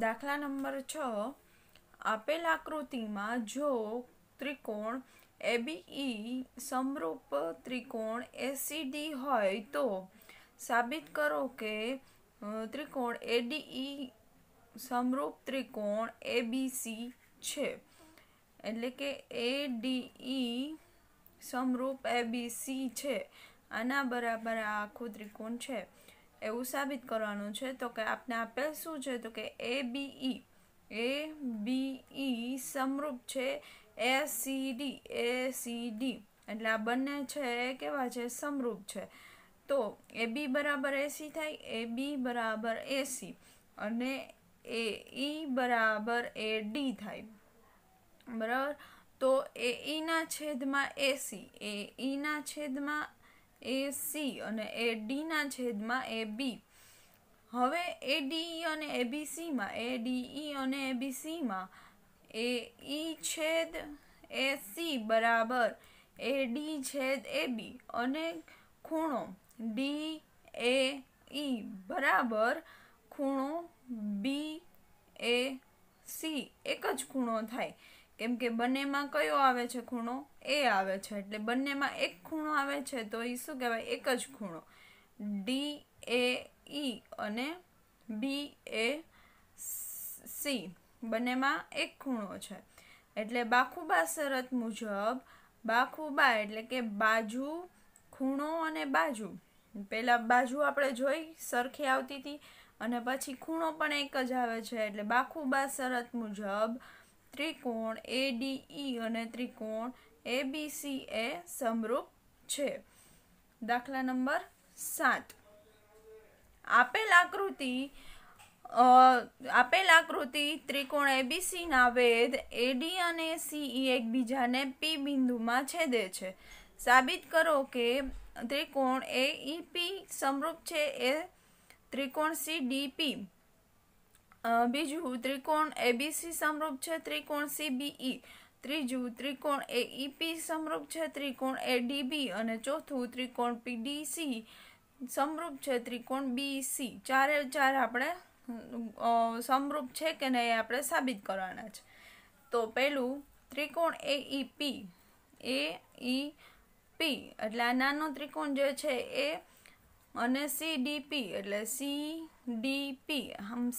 દાખલા નંબર છ આપેલ આકૃતિમાં જો ત્રિકોણ એબીઈ e સમરૂપ ત્રિકોણ એસીડી હોય તો સાબિત કરો કે ત્રિકોણ એડીઈ e સમરૂપ ત્રિકોણ એબીસી છે એટલે કે એડીઈ e સમરૂપ એબીસી છે આના બરાબર આ આખું ત્રિકોણ છે એવું સાબિત કરવાનું છે તો કે આપને આપેલ શું છે તો કે એ બી એ બી સમરૂપ છે A C D A C D એટલે આ બંને છે કેવા છે સમરૂપ છે તો એ બી બરાબર એસી થાય એ બી બરાબર એસી અને એ ઈ e બરાબર એ ડી થાય બરાબર તો એ ઈના e છેદમાં એસી એ ઈના છેદમાં એ સી અને એ ડીના છેદમાં એ બી હવે એ ડીઈ અને એ બી સીમાં એ ડીઈ અને એ બી સીમાં એ ઈ છેદ એ સી બરાબર એ ડી છેદ એ બી અને ખૂણો ડી એ ઈ બરાબર ખૂણો બી એ સી એક જ ખૂણો થાય કેમ કે બંનેમાં કયો આવે છે ખૂણો એ આવે છે એટલે બંનેમાં એક ખૂણો આવે છે તો એ શું કહેવાય એક જ ખૂણો ડી એ ઈ અને બી એ સી બંનેમાં એક ખૂણો છે એટલે બાખુબા શરત મુજબ બાખુબા એટલે કે બાજુ ખૂણો અને બાજુ પહેલાં બાજુ આપણે જોઈ સરખી આવતી હતી અને પછી ખૂણો પણ એક જ આવે છે એટલે બાખુબા શરત મુજબ ત્રિકોણ એ ડી એડીઈ અને ત્રિકોણ એ બી સી એ સમરૂપ છે દાખલા નંબર સાત આપેલ આકૃતિ આપેલ આકૃતિ ત્રિકોણ એબીસીના વેધ એડી અને સીઈ એકબીજાને પી બિંદુમાં છેદે છે સાબિત કરો કે ત્રિકોણ એ ઈ પી સમરૂપ છે એ ત્રિકોણ સી ડી પી બીજું ત્રિકોણ એબીસી સમરૂપ છે ત્રિકોણ સીબીઈ e. ત્રીજું ત્રિકોણ એ ઈપી e સમરૂપ છે ત્રિકોણ એ ડીબી અને ચોથું ત્રિકોણ પીડીસી સમરૂપ છે ત્રિકોણ બીસી e ચારે ચાર આપણે સમરૂપ છે કે નહીં એ આપણે સાબિત કરવાના છે તો પહેલું ત્રિકોણ એ ઈપી એ ઈ પી એટલે આ નાનો ત્રિકોણ જે છે એ અને સી ડીપી એટલે સી ડીપી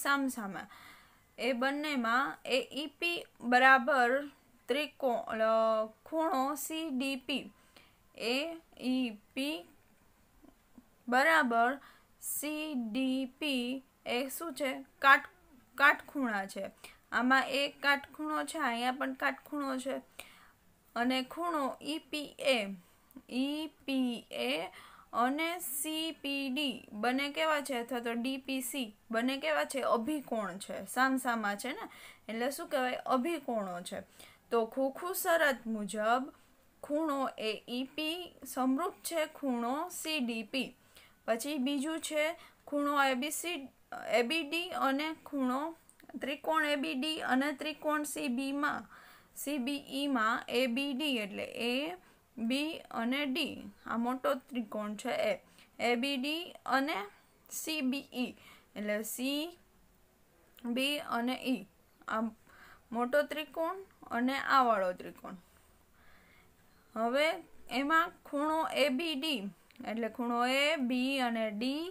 સામસામે એ બંનેમાં એ ઈપી e બરાબર ત્રિકોણ ખૂણો C D P A E P e બરાબર સી ડીપી એ શું છે કાટ કાટખૂણા છે આમાં એક કાટખૂણો છે અહીંયા પણ કાટખૂણો છે અને ખૂણો ઈપીએ e ઈપીએ અને સીપીડી બંને કેવા છે અથવા તો ડીપીસી બંને કેવા છે અભિકોણ છે સામસામા છે ને એટલે શું કહેવાય અભિકોણો છે તો ખોખું શરત મુજબ ખૂણો એ ઈપી e સમરૂપ છે ખૂણો સીડીપી પછી બીજું છે ખૂણો એબીસી એબીડી અને ખૂણો ત્રિકોણ એબીડી અને ત્રિકોણ સીબીમાં સીબીઈમાં e એબીડી એટલે એ બી અને ડી આ મોટો ત્રિકોણ છે એ એ બી ડી અને સી બી ઈ એટલે સી બી અને ઈ આ મોટો ત્રિકોણ અને આ વાળો ત્રિકોણ હવે એમાં ખૂણો એ બી ડી એટલે ખૂણો એ બી અને ડી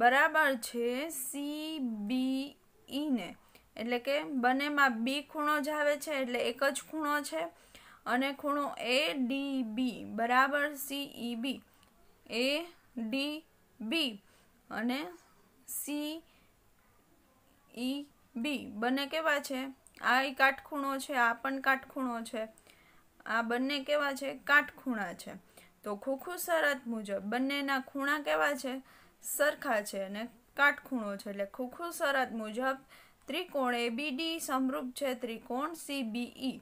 બરાબર છે સી બી ઈને એટલે કે બંનેમાં બી ખૂણો જ આવે છે એટલે એક જ ખૂણો છે અને ખૂણો એ ડી બી બરાબર સીઈ બી એ ડી બી અને સી ઈ બી બંને કેવા છે આ એ કાટખૂણો છે આ પણ કાટખૂણો છે આ બંને કેવા છે કાટખૂણા છે તો ખોખું શરત મુજબ બંનેના ખૂણા કેવા છે સરખા છે અને કાટખૂણો છે એટલે ખોખું શરત મુજબ ત્રિકોણ એ બીડી સમરૂપ છે ત્રિકોણ સીબીઈ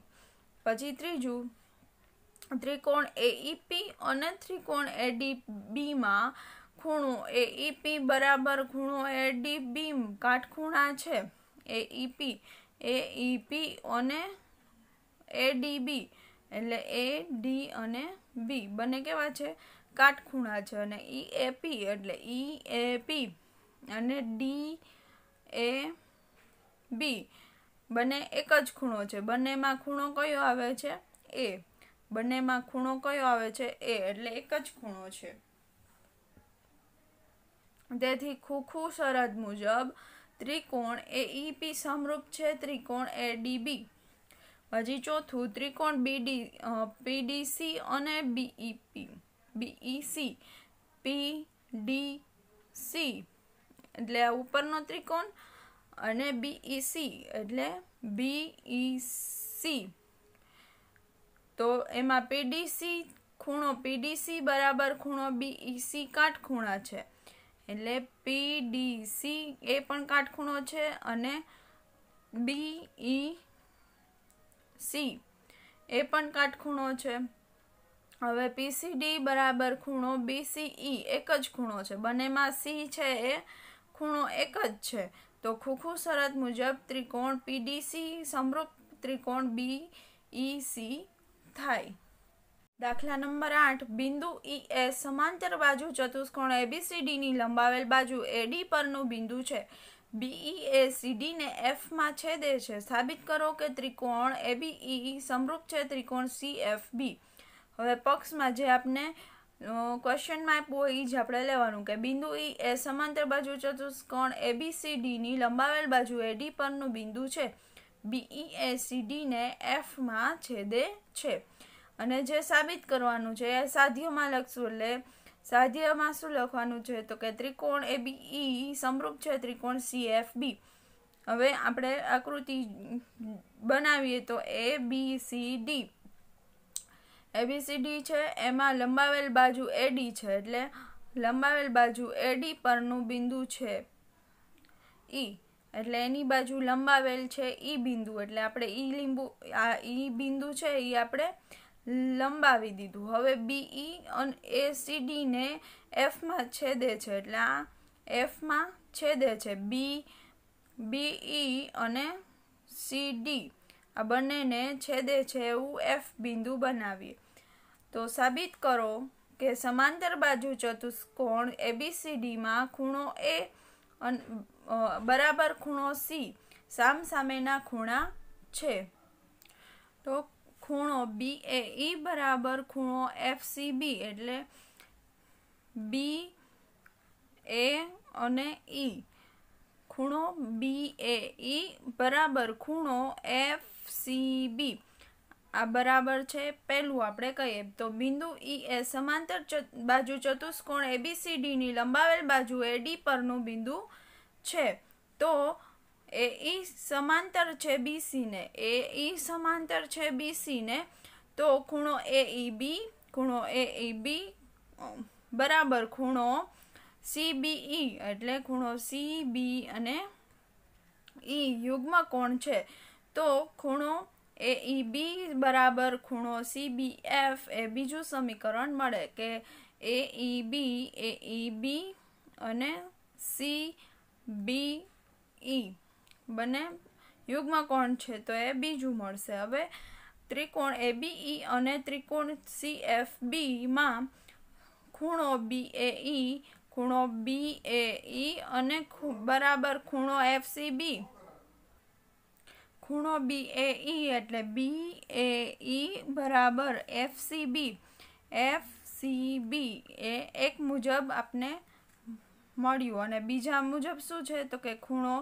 પછી ત્રીજું ત્રિકોણ એ ઈપી e અને ત્રિકોણ એડીબીમાં ખૂણો એઈપી e બરાબર ખૂણો એડીબી કાટખૂણા છે એ ઈપી એ ઈપી અને બી એટલે એ ડી અને બી બંને કેવા છે કાટખૂણા છે અને ઈ e એપી એટલે ઈ એપી અને ડી એ બી બંને એક જ ખૂણો છે બંનેમાં ખૂણો કયો આવે છે એ બંનેમાં ખૂણો કયો આવે છે એ એટલે એક જ ખૂણો છે તેથી ખૂખું શરદ મુજબ ત્રિકોણ એ ઈપી e સમરૂપ છે ત્રિકોણ એ ડીબી હજી ચોથું ત્રિકોણ બીડી પીડીસી અને બીઈપી બીઈસી પીડીસી એટલે આ ઉપરનો ત્રિકોણ અને બીઈસી e એટલે બીઈસી e તો એમાં પીડીસી ખૂણો પીડીસી બરાબર ખૂણો બીઈસી e કાટખૂણા છે એટલે પીડીસી એ પણ કાટખૂણો છે અને બીઈ સી એ પણ કાટખૂણો છે હવે પીસીડી બરાબર ખૂણો બીસીઈ એક જ ખૂણો છે બંનેમાં સી છે એ ખૂણો એક જ છે તો ખૂખુ શરત મુજબ ત્રિકોણ પીડીસી સમરૂપ ત્રિકોણ બી ઈ સી થાય દાખલા નંબર આઠ બિંદુ ઈ e એસ સમાંતર બાજુ ચતુષ્કોણ એબીસીડીની લંબાવેલ બાજુ એડી પરનું બિંદુ છે બીઈ e એ સીડીને એફમાં છેદે છે સાબિત કરો કે ત્રિકોણ એબીઈ e સમરૂપ છે ત્રિકોણ સી એફ બી હવે પક્ષમાં જે આપને ક્વેશ્ચનમાં આપ્યો એ જ આપણે લેવાનું કે બિંદુ ઈ એ સમાંતર બાજુ ચતુષ્કોણ એબીસીડીની લંબાવેલ બાજુ એ ડી પરનું બિંદુ છે બી બીઈ e, એ સીડીને એફમાં છેદે છે અને જે સાબિત કરવાનું છે એ સાધ્યમાં લખશું એટલે સાધ્યમાં શું લખવાનું છે તો કે ત્રિકોણ એ બીઈ e, સમરૂપ છે ત્રિકોણ સી એફ બી હવે આપણે આકૃતિ બનાવીએ તો A B C D A B C D છે એમાં લંબાવેલ બાજુ એડી છે એટલે લંબાવેલ બાજુ એડી પરનું બિંદુ છે ઈ e. એટલે એની બાજુ લંબાવેલ છે ઈ e બિંદુ એટલે આપણે ઈ e લીંબુ આ ઈ બિંદુ છે એ આપણે લંબાવી દીધું હવે બીઈ અને એ સીડીને એફમાં છેદે છે એટલે આ એફમાં છેદે છે બી બીઈ અને સીડી આ બંનેને છેદે છે એવું એફ બિંદુ બનાવીએ તો સાબિત કરો કે સમાંતર બાજુ ચતુષ્કોણ એબીસીડીમાં ખૂણો એ બરાબર ખૂણો સી સામસામેના ખૂણા છે તો ખૂણો બી એ ઈ e બરાબર ખૂણો એફ સી બી એટલે બી એ અને ઈ e. ખૂણો બી એ ઈ e બરાબર ખૂણો એફ સી બી આ બરાબર છે પહેલું આપણે કહીએ તો બિંદુ ઈ e એ સમાંતર બાજુ ચતુષ્કોણ એબીસીડીની લંબાવેલ બાજુ એ ડી પરનું બિંદુ છે તો એ ઈ e સમાંતર છે બીસીને એ ઈ e સમાંતર છે બીસીને તો ખૂણો એ ઈ બી ખૂણો એ ઈ બી બરાબર ખૂણો સીબીઈ એટલે ખૂણો સી બી અને ઈ યુગ્મ કોણ છે તો ખૂણો એ ઈ બી બરાબર ખૂણો સી બી એફ એ બીજું સમીકરણ મળે કે એ ઈ બી એ ઈ બી અને સી બી ઈ બંને યુગમાં કોણ છે તો એ બીજું મળશે હવે ત્રિકોણ એ બી ઈ અને ત્રિકોણ સી એફ બીમાં ખૂણો બી એ ઈ ખૂણો બી એ ઈ અને બરાબર ખૂણો એફ સી બી ખૂણો બી એ ઈ એટલે બી એ ઈ બરાબર F C B F C B A એક મુજબ આપને મળ્યું અને બીજા મુજબ શું છે તો કે ખૂણો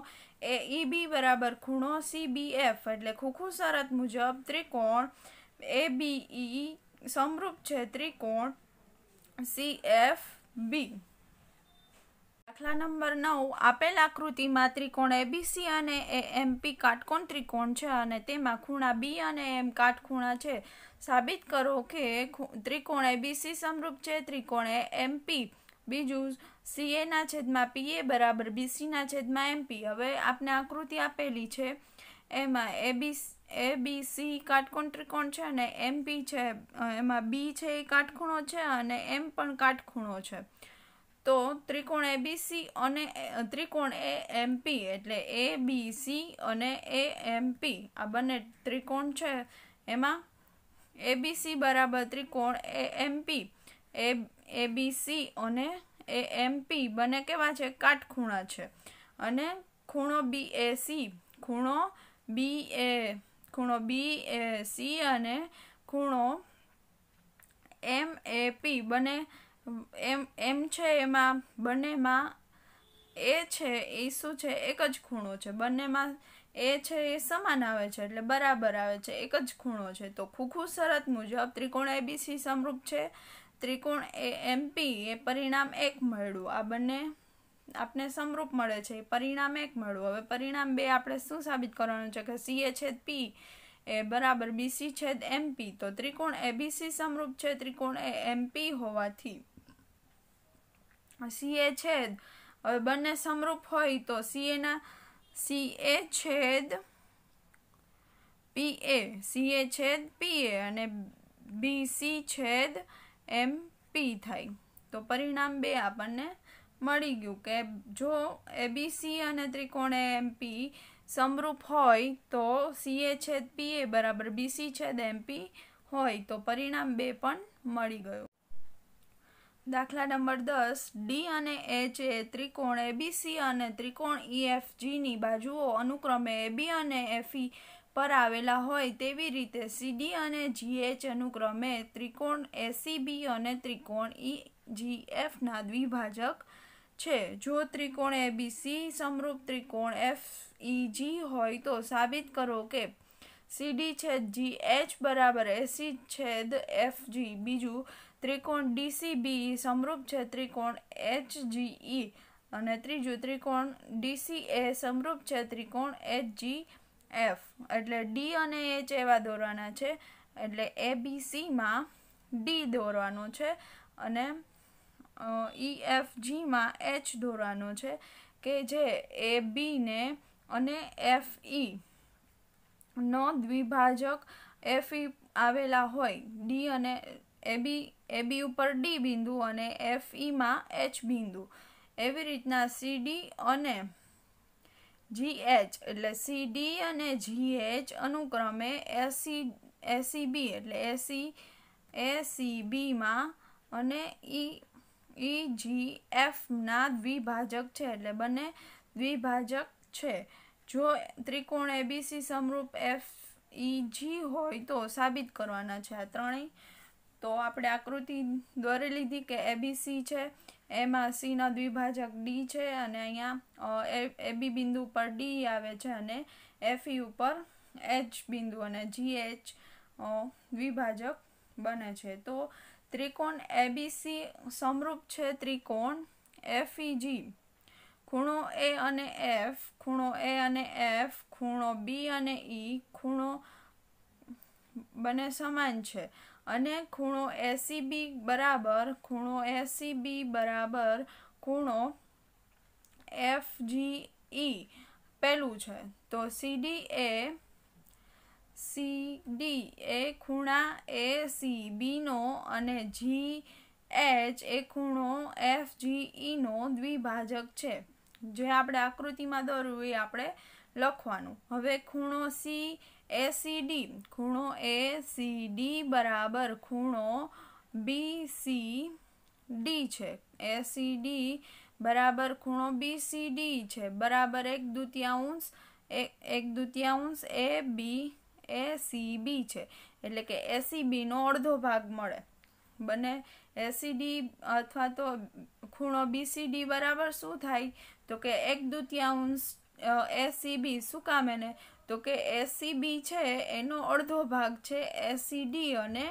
એ ઈ બી બરાબર ખૂણો સી બી એફ એટલે ખૂખું શરત મુજબ ત્રિકોણ એ બી ઈ સમરૂપ છે ત્રિકોણ સી એફ બી દાખલા નંબર નવ આપેલ આકૃતિમાં ત્રિકોણ એબીસી અને એ એમપી કાટકોણ ત્રિકોણ છે અને તેમાં ખૂણા બી અને એમ કાટખૂણા છે સાબિત કરો કે ત્રિકોણ એબીસી સમરૂપ છે ત્રિકોણ એ એમપી બીજું સીએના છેદમાં પી એ બરાબર બીસીના છેદમાં એમપી હવે આપને આકૃતિ આપેલી છે એમાં એબી એ બી સી કાટકોણ ત્રિકોણ છે અને એમપી છે એમાં બી છે એ કાટખૂણો છે અને એમ પણ કાટખૂણો છે તો ત્રિકોણ એબીસી અને ત્રિકોણ એ એમપી એટલે એ બી સી અને એ એમપી આ બંને ત્રિકોણ છે એમાં એબીસી બરાબર ત્રિકોણ એ એમપી એ એબીસી અને એ એમપી બંને કેવા છે કાટખૂણા છે અને ખૂણો બી એ સી ખૂણો બી એ ખૂણો બી એ સી અને ખૂણો એમ એ પી બંને એમ એમ છે એમાં બંનેમાં એ છે એ શું છે એક જ ખૂણો છે બંનેમાં એ છે એ સમાન આવે છે એટલે બરાબર આવે છે એક જ ખૂણો છે તો ખૂખું શરત મુજબ ત્રિકોણ એબીસી સમરૂપ છે ત્રિકોણ એ એમપી એ પરિણામ એક મળ્યું આ બંને આપને સમરૂપ મળે છે પરિણામ એક મળ્યું હવે પરિણામ બે આપણે શું સાબિત કરવાનું છે કે સી એ છેદ પી એ બરાબર બીસી છેદ એમપી તો ત્રિકોણ એબીસી સમરૂપ છે ત્રિકોણ એ એમપી હોવાથી સી એ છેદ હવે બંને સમરૂપ હોય તો સીએના એ છેદ પી એ સી એ છેદ પી એ અને બીસી છેદ એમ પી થાય તો પરિણામ બે આપણને મળી ગયું કે જો એ એબીસી અને ત્રિકોણ એમપી સમરૂપ હોય તો સીએ છેદ પી એ બરાબર બીસી છેદ એમપી હોય તો પરિણામ બે પણ મળી ગયું દાખલા નંબર દસ ડી અને એચ એ ત્રિકોણ એબીસી અને ત્રિકોણ ઈએફજીની e બાજુઓ અનુક્રમે એબી અને એફઈ e પર આવેલા હોય તેવી રીતે સીડી અને જીએચ અનુક્રમે ત્રિકોણ એસીબી અને ત્રિકોણ ઈજીએફના e, દ્વિભાજક છે જો ત્રિકોણ એબીસી સમરૂપ ત્રિકોણ એફઈજી હોય તો સાબિત કરો કે સીડી છેદ જી એચ બરાબર એસી છેદ એફજી બીજું ત્રિકોણ ડીસીબી સમરૂપ છે ત્રિકોણ એચજીઈ અને ત્રીજું ત્રિકોણ ડીસીએ એ સમરૂપ છે ત્રિકોણ એચજી એફ એટલે ડી અને એચ એવા દોરવાના છે એટલે એ બી સીમાં ડી દોરવાનો છે અને ઈ એફ જીમાં એચ દોરવાનો છે કે જે એ બીને અને એફ ઈ નો દ્વિભાજક એફ આવેલા હોય ડી અને એ બી એ બી ઉપર ડી બિંદુ અને એફ ઈમાં e એચ બિંદુ એવી રીતના સી ડી અને જી એચ એટલે સી ડી અને જી એચ અનુક્રમે એસી એસી બી એટલે એસી એસી બીમાં અને ઈ જી એફના દ્વિભાજક છે એટલે બંને દ્વિભાજક છે જો ત્રિકોણ એબીસી સમરૂપ એફ ઈ જી હોય તો સાબિત કરવાના છે આ ત્રણેય તો આપણે આકૃતિ દોરી લીધી કે એબીસી છે એમાં સીના દ્વિભાજક ડી છે અને અહીંયા એબી બિંદુ પર ડી આવે છે અને એફઈ e ઉપર એચ બિંદુ અને જી એચ દ્વિભાજક બને છે તો ત્રિકોણ એબીસી સમરૂપ છે ત્રિકોણ એફ જી e ખૂણો એ અને એફ ખૂણો એ અને એફ ખૂણો બી અને ઈ e, ખૂણો બંને સમાન છે અને ખૂણો એસી બી બરાબર ખૂણો એસી બી બરાબર ખૂણો એફ જી ઈ પહેલું છે તો સીડી એ સી ડી એ ખૂણા એ સી બીનો અને જી એચ એ ખૂણો એફ જી ઈનો e દ્વિભાજક છે જે આપણે આકૃતિમાં દોર્યું એ આપણે લખવાનું હવે ખૂણો સી એસીડી ખૂણો એ સી ડી બરાબર ખૂણો બી સી ડી છે એસીડી બરાબર ખૂણો બી સી ડી છે બરાબર એક દ્વિતીયાંશ એક દ્વિતીયાંશ એ બી એ સી બી છે એટલે કે એસી બીનો અડધો ભાગ મળે બને એસીડી અથવા તો ખૂણો બીસીડી બરાબર શું થાય તો કે એક દ્વિતીયાંશ એસીબી શું કામ એને તો કે એસસીબી છે એનો અડધો ભાગ છે એસસીડી અને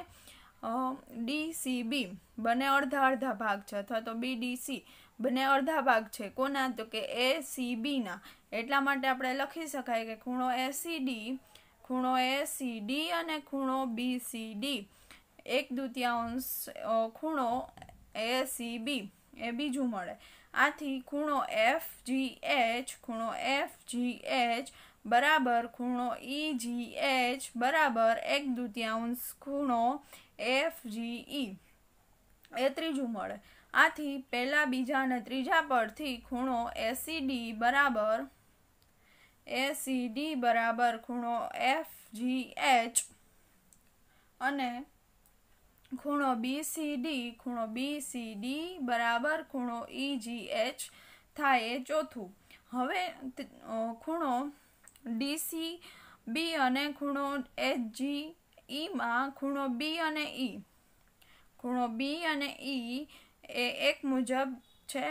ડીસીબી બંને અડધા અડધા ભાગ છે અથવા તો બીડીસી બંને અડધા ભાગ છે કોના તો કે એસીબીના એટલા માટે આપણે લખી શકાય કે ખૂણો એસીડી ખૂણો એસીડી અને ખૂણો બીસીડી એક દ્વિતીયાંશ ખૂણો એસીબી એ બીજું મળે આથી ખૂણો એફ જી એચ ખૂણો એફ જી એચ બરાબર ખૂણો ઈ જી એચ બરાબર એક દૂતિયાંશ ખૂણો એફ જી ઈ એ ત્રીજું મળે આથી પહેલાં બીજા અને ત્રીજા પરથી ખૂણો એસી ડી e બરાબર એસી ડી e બરાબર ખૂણો એફ જી એચ અને ખૂણો બીસીડી ખૂણો ડી બરાબર ખૂણો ઇ જી એચ થાય એ ચોથું હવે ખૂણો ડીસી બી અને ખૂણો એચ જી ઈમાં ખૂણો બી અને ઈ ખૂણો બી અને ઈ એ એક મુજબ છે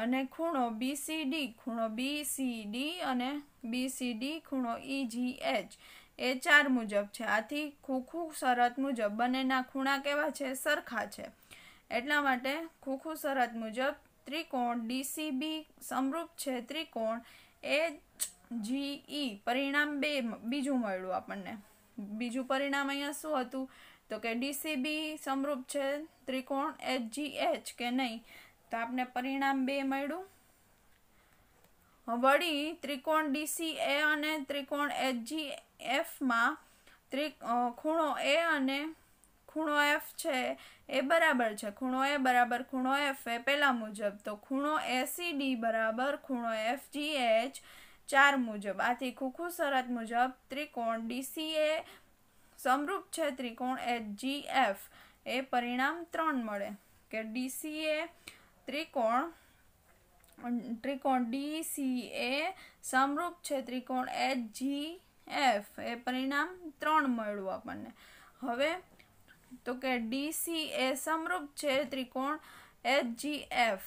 અને ખૂણો બીસીડી ખૂણો બીસીડી અને બીસીડી ખૂણો ઈજી એચ એ ચાર મુજબ છે આથી ખૂખું શરત મુજબ બંનેના ખૂણા કેવા છે સરખા છે એટલા માટે ખૂખું શરત મુજબ ત્રિકોણ ડીસીબી સમરૂપ છે ત્રિકોણ એ જીઈ પરિણામ બે બીજું મળ્યું આપણને બીજું પરિણામ અહીંયા શું હતું તો કે ડીસીબી સમરૂપ છે ત્રિકોણ એચજીએચ કે નહીં તો આપણે પરિણામ બે મળ્યું વળી ત્રિકોણ ડીસી એ અને ત્રિકોણ એચજી એફમાં ત્રિક ખૂણો એ અને ખૂણો એફ છે એ બરાબર છે ખૂણો એ બરાબર ખૂણો એફ એ પહેલાં મુજબ તો ખૂણો એસી ડી બરાબર ખૂણો એફ જી એચ ચાર મુજબ આથી ખુખુ શરત મુજબ ત્રિકોણ ડીસીએ સમરૂપ છે ત્રિકોણ એ જીએફ એ પરિણામ ત્રણ મળે કે ડીસીએ ત્રિકોણ ત્રિકોણ ડીસીએ એ સમરૂપ છે ત્રિકોણ એચ જી એફ એ પરિણામ ત્રણ મળ્યું આપણને હવે તો કે ડીસીએ એ સમરૂપ છે ત્રિકોણ એચ જી એફ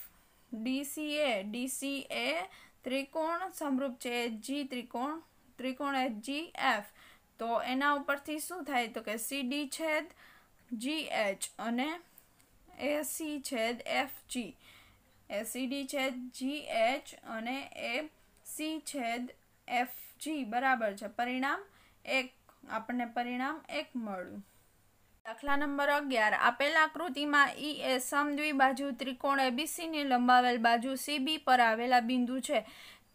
ડીસી એ ત્રિકોણ સમરૂપ છે જી ત્રિકોણ ત્રિકોણ એચ જી એફ તો એના ઉપરથી શું થાય તો કે સી ડી છેદ જી એચ અને એ સી છેદ F G A C D છેદ જી એચ અને એ સી છેદ એફ જી બરાબર છે પરિણામ એક આપણને પરિણામ એક મળ્યું દાખલા નંબર અગિયાર આપેલ આકૃતિમાં ઈ એ બાજુ ત્રિકોણ એબીસીની લંબાવેલ બાજુ સીબી પર આવેલા બિંદુ છે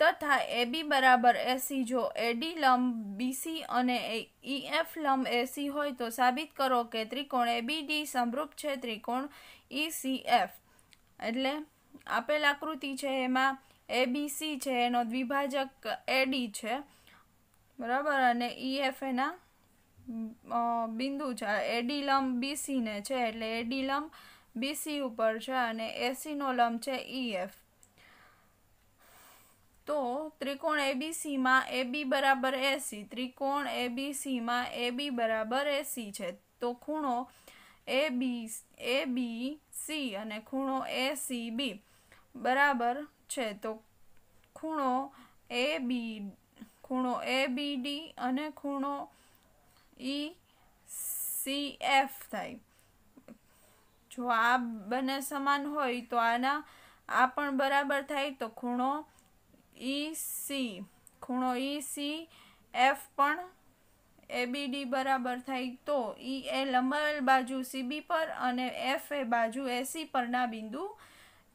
તથા એબી બરાબર એસી જો એડી લંબ બીસી અને ઈએફ લંબ એસી હોય તો સાબિત કરો કે ત્રિકોણ એબીડી સમરૂપ છે ત્રિકોણ ઈસીએફ એટલે આપેલ આકૃતિ છે એમાં એબીસી છે એનો દ્વિભાજક એડી છે બરાબર અને ઈએફ એના બિંદુ છે એડી લંબ બીસીને છે એટલે એડી લંબ બીસી ઉપર છે અને એસીનો લંબ છે ઈએફ e તો ત્રિકોણ એબીસીમાં એબી બરાબર એસી ત્રિકોણ એબીસીમાં એબી બરાબર એસી છે તો ખૂણો એ બી એ બી સી અને ખૂણો એ સી બી બરાબર છે તો ખૂણો એ બી ખૂણો એ બી ડી અને ખૂણો ઈ સી એફ થાય જો આ બંને સમાન હોય તો આના આ પણ બરાબર થાય તો ખૂણો ઈ સી ખૂણો ઈ સી એફ પણ એબીડી બરાબર થાય તો ઈ એ લંબાવેલ બાજુ સીબી પર અને એફ એ બાજુ એસી પરના બિંદુ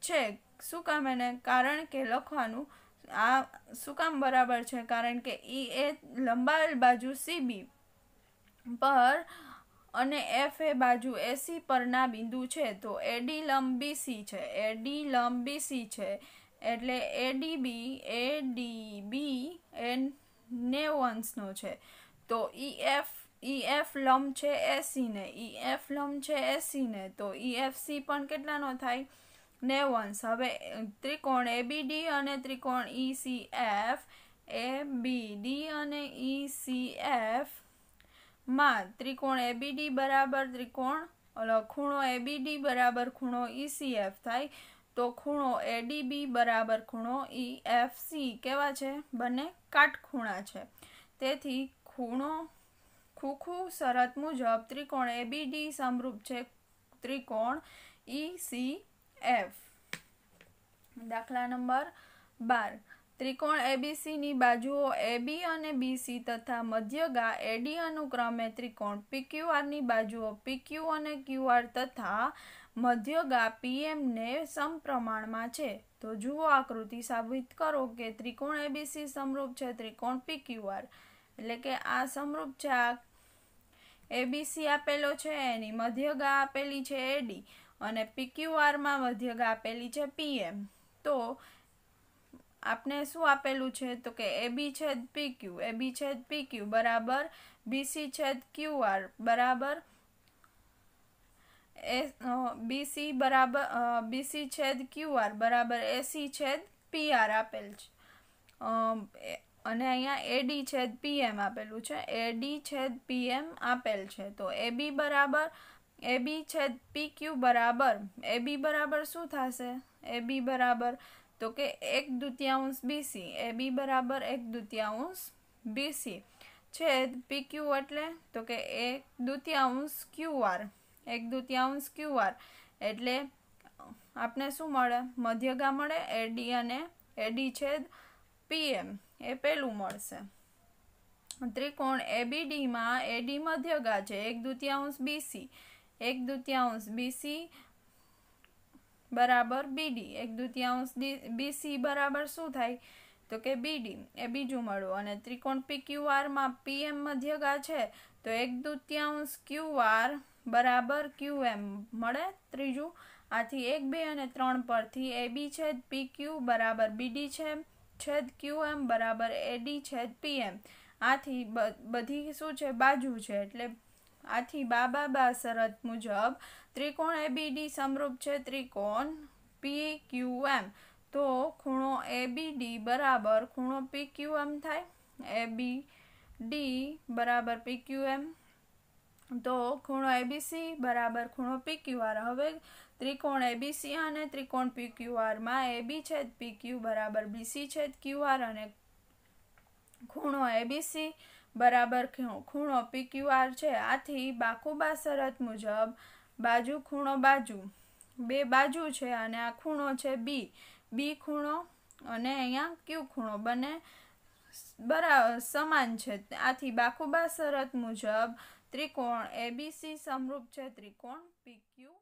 છે શું કામ એને કારણ કે લખવાનું આ શું કામ બરાબર છે કારણ કે ઈ એ લંબાવેલ બાજુ સીબી પર અને એફ એ બાજુ એસી પરના બિંદુ છે તો એડી લંબી સી છે એડી લંબી સી છે એટલે એડીબી બી એ ને અંશનો છે તો ઈ એફ ઈ એફ લંબ છે એસીને ઈ એફ લંબ છે ને તો ઈ એફ સી પણ કેટલાનો થાય ને અંશ હવે ત્રિકોણ એબીડી અને ત્રિકોણ E C F A B D અને ઈ સી એફ માં ત્રિકોણ એબીડી બરાબર ત્રિકોણ ખૂણો એબીડી બરાબર ખૂણો ઈસીએફ e થાય તો ખૂણો એડીબી બરાબર ખૂણો ઈએફસી e કેવા છે બંને કાટખૂણા છે તેથી ખૂણો ખૂખું શરત મુજબ ત્રિકોણ એબીડી સમરૂપ છે ત્રિકોણ ઈસીએફ e દાખલા નંબર બાર ત્રિકોણ એબીસીની બાજુઓ એબી અને બીસી તથા મધ્યગા એડી અનુક્રમે ત્રિકોણ પીક્યુઆરની બાજુઓ પીક્યુ અને ક્યુઆર તથા મધ્યગા પીએમને સમપ્રમાણમાં છે તો જુઓ આકૃતિ સાબિત કરો કે ત્રિકોણ એબીસી સમરૂપ છે ત્રિકોણ પીક્યુઆર એટલે કે આ સમરૂપ છે આ એબીસી આપેલો છે એની મધ્યગા આપેલી છે એડી અને પીક્યુઆરમાં મધ્યગા આપેલી છે પીએમ તો આપને શું આપેલું છે તો કે એ બી છેદ પી ક્યુ એ બી છેદ પી ક્યુ બરાબર બીસી છેદ ક્યુ આર બરાબર એ બીસી બરાબર બીસી છેદ ક્યુ આર બરાબર એસી છેદ પી આર આપેલ છે અને અહીંયા એડી છેદ પીએમ આપેલું છે એડી છેદ પીએમ આપેલ છે તો એ બી બરાબર એબી છેદ પી ક્યુ બરાબર એબી બરાબર શું થશે એ બી બરાબર તો કે એક દુત્યાંશ બીસી એ બી બરાબર એક દુત્યાંશ બીસી છેદ પી ક્યુ એટલે તો કે એક દુત્યાંશ ક્યુઆર એક દુત્યાંશ ક્યુઆર એટલે આપણે શું મળે મધ્યગા મળે એડી અને એડી છેદ પીએમ એ પેલું મળશે ત્રિકોણ એબીડીમાં એડી મધ્યગા છે એક દુત્યાંશ બીસી એક દુત્યાંશ બીસી બરાબર બીડી એક દ્વિતીયાંશ બીસી બરાબર શું થાય તો કે બીડી એ બીજું મળવું અને ત્રિકોણ પી ક્યુઆરમાં પીએમ મધ્યગા છે તો એક દ્વિતીયાંશ ક્યુઆર બરાબર ક્યુ એમ મળે ત્રીજું આથી એક બે અને ત્રણ પરથી એ બી છેદ પી ક્યુ બરાબર બીડી છે છેદ ક્યુ એમ બરાબર એડી છેદ પીએમ આથી બધી શું છે બાજુ છે એટલે આથી બાબા બા શરત મુજબ ત્રિકોણ એબીડી સમરૂપ છે ત્રિકોણ પી ક્યુ એમ તો ખૂણો એબીડી બરાબર ખૂણો પી ક્યુ એમ થાય એબી ડી બરાબર પી ક્યુ એમ તો ખૂણો એબીસી બરાબર ખૂણો પી ક્યુ આર હવે ત્રિકોણ એબીસી અને ત્રિકોણ પી ક્યુ આરમાં એબી છેદ પી ક્યુ બરાબર બીસી છેદ ક્યુ આર અને ખૂણો એબીસી બરાબર ખૂણો પીક્યુઆર છે આથી બાકુબા શરત મુજબ બાજુ ખૂણો બાજુ બે બાજુ છે અને આ ખૂણો છે બી બી ખૂણો અને અહીંયા ક્યુ ખૂણો બંને બરાબર સમાન છે આથી બાકુબા શરત મુજબ ત્રિકોણ એબીસી સમરૂપ છે ત્રિકોણ પીક્યુ